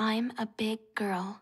I'm a big girl.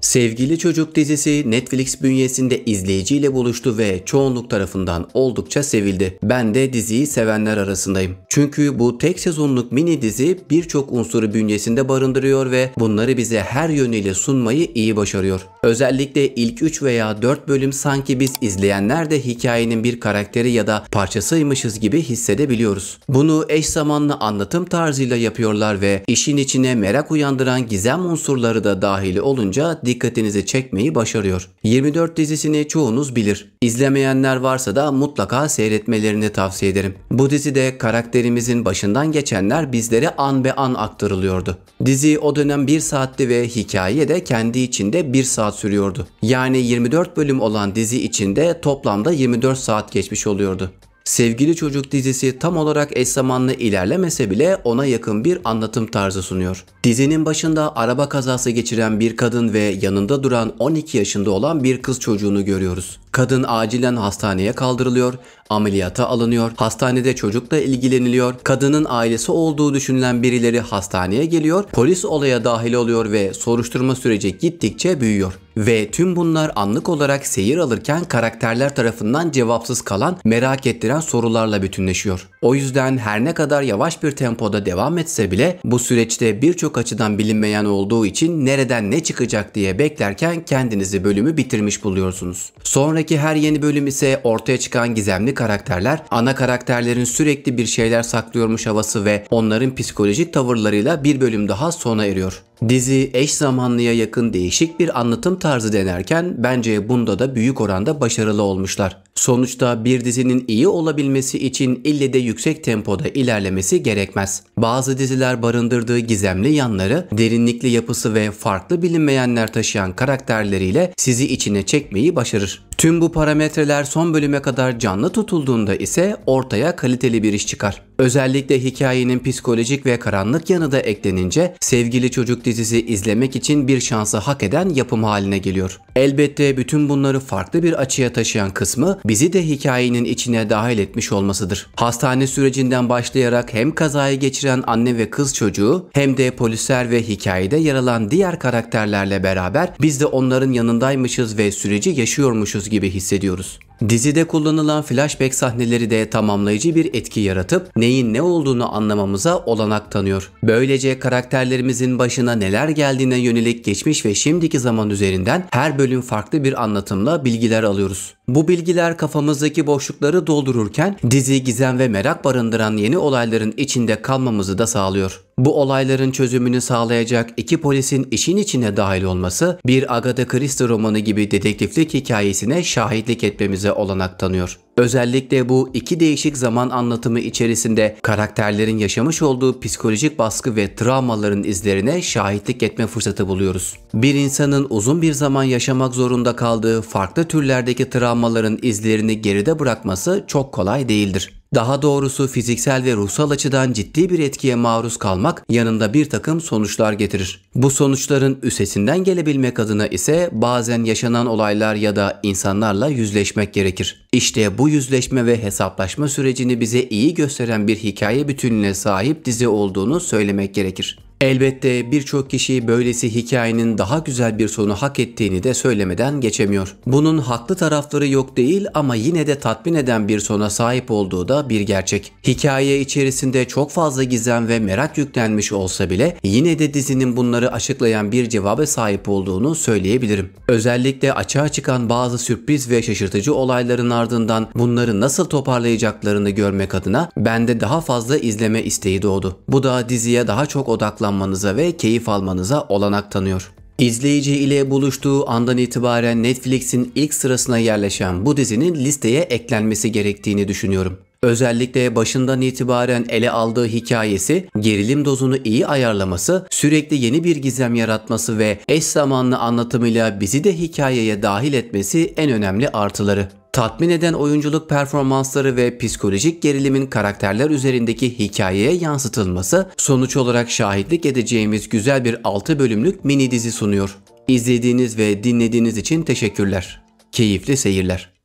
Sevgili Çocuk dizisi Netflix bünyesinde izleyiciyle buluştu ve çoğunluk tarafından oldukça sevildi. Ben de diziyi sevenler arasındayım. Çünkü bu tek sezonluk mini dizi birçok unsuru bünyesinde barındırıyor ve bunları bize her yönüyle sunmayı iyi başarıyor. Özellikle ilk 3 veya 4 bölüm sanki biz izleyenler de hikayenin bir karakteri ya da parçasıymışız gibi hissedebiliyoruz. Bunu eş zamanlı anlatım tarzıyla yapıyorlar ve işin içine merak uyandıran gizem unsurları da dahil olunca dikkatinizi çekmeyi başarıyor. 24 dizisini çoğunuz bilir. İzlemeyenler varsa da mutlaka seyretmelerini tavsiye ederim. Bu dizide karakter gözlerimizin başından geçenler bizlere an be an aktarılıyordu. Dizi o dönem 1 saatti ve hikaye de kendi içinde 1 saat sürüyordu. Yani 24 bölüm olan dizi içinde toplamda 24 saat geçmiş oluyordu. Sevgili Çocuk dizisi tam olarak eş zamanlı ilerlemese bile ona yakın bir anlatım tarzı sunuyor. Dizinin başında araba kazası geçiren bir kadın ve yanında duran 12 yaşında olan bir kız çocuğunu görüyoruz. Kadın acilen hastaneye kaldırılıyor, ameliyata alınıyor, hastanede çocukla ilgileniliyor, kadının ailesi olduğu düşünülen birileri hastaneye geliyor, polis olaya dahil oluyor ve soruşturma süreci gittikçe büyüyor. Ve tüm bunlar anlık olarak seyir alırken karakterler tarafından cevapsız kalan, merak ettiren sorularla bütünleşiyor. O yüzden her ne kadar yavaş bir tempoda devam etse bile bu süreçte birçok açıdan bilinmeyen olduğu için nereden ne çıkacak diye beklerken kendinizi bölümü bitirmiş buluyorsunuz. Sonra sonraki her yeni bölüm ise ortaya çıkan gizemli karakterler, ana karakterlerin sürekli bir şeyler saklıyormuş havası ve onların psikolojik tavırlarıyla bir bölüm daha sona eriyor. Dizi eş zamanlıya yakın değişik bir anlatım tarzı denerken bence bunda da büyük oranda başarılı olmuşlar. Sonuçta bir dizinin iyi olabilmesi için ille de yüksek tempoda ilerlemesi gerekmez. Bazı diziler barındırdığı gizemli yanları, derinlikli yapısı ve farklı bilinmeyenler taşıyan karakterleriyle sizi içine çekmeyi başarır. Tüm bu parametreler son bölüme kadar canlı tutulduğunda ise ortaya kaliteli bir iş çıkar. Özellikle hikayenin psikolojik ve karanlık yanı da eklenince sevgili çocuk dizisi izlemek için bir şansı hak eden yapım haline geliyor. Elbette bütün bunları farklı bir açıya taşıyan kısmı bizi de hikayenin içine dahil etmiş olmasıdır. Hastane sürecinden başlayarak hem kazayı geçiren anne ve kız çocuğu hem de polisler ve hikayede yer alan diğer karakterlerle beraber biz de onların yanındaymışız ve süreci yaşıyormuşuz gibi hissediyoruz. Dizide kullanılan flashback sahneleri de tamamlayıcı bir etki yaratıp neyin ne olduğunu anlamamıza olanak tanıyor. Böylece karakterlerimizin başına neler geldiğine yönelik geçmiş ve şimdiki zaman üzerinden her bölüm farklı bir anlatımla bilgiler alıyoruz. Bu bilgiler kafamızdaki boşlukları doldururken dizi gizem ve merak barındıran yeni olayların içinde kalmamızı da sağlıyor. Bu olayların çözümünü sağlayacak iki polisin işin içine dahil olması bir Agatha Christie romanı gibi dedektiflik hikayesine şahitlik etmemize olanak tanıyor. Özellikle bu iki değişik zaman anlatımı içerisinde karakterlerin yaşamış olduğu psikolojik baskı ve travmaların izlerine şahitlik etme fırsatı buluyoruz. Bir insanın uzun bir zaman yaşamak zorunda kaldığı farklı türlerdeki travmaların izlerini geride bırakması çok kolay değildir. Daha doğrusu fiziksel ve ruhsal açıdan ciddi bir etkiye maruz kalmak yanında bir takım sonuçlar getirir. Bu sonuçların üsesinden gelebilmek adına ise bazen yaşanan olaylar ya da insanlarla yüzleşmek gerekir. İşte bu yüzleşme ve hesaplaşma sürecini bize iyi gösteren bir hikaye bütününe sahip dizi olduğunu söylemek gerekir. Elbette birçok kişi böylesi hikayenin daha güzel bir sonu hak ettiğini de söylemeden geçemiyor. Bunun haklı tarafları yok değil ama yine de tatmin eden bir sona sahip olduğu da bir gerçek. Hikaye içerisinde çok fazla gizem ve merak yüklenmiş olsa bile yine de dizinin bunları açıklayan bir cevabe sahip olduğunu söyleyebilirim. Özellikle açığa çıkan bazı sürpriz ve şaşırtıcı olayların ardından bunları nasıl toparlayacaklarını görmek adına bende daha fazla izleme isteği doğdu. Bu da diziye daha çok odaklanmıştı odaklanmanıza ve keyif almanıza olanak tanıyor. İzleyici ile buluştuğu andan itibaren Netflix'in ilk sırasına yerleşen bu dizinin listeye eklenmesi gerektiğini düşünüyorum. Özellikle başından itibaren ele aldığı hikayesi, gerilim dozunu iyi ayarlaması, sürekli yeni bir gizem yaratması ve eş zamanlı anlatımıyla bizi de hikayeye dahil etmesi en önemli artıları. Tatmin eden oyunculuk performansları ve psikolojik gerilimin karakterler üzerindeki hikayeye yansıtılması sonuç olarak şahitlik edeceğimiz güzel bir 6 bölümlük mini dizi sunuyor. İzlediğiniz ve dinlediğiniz için teşekkürler. Keyifli seyirler.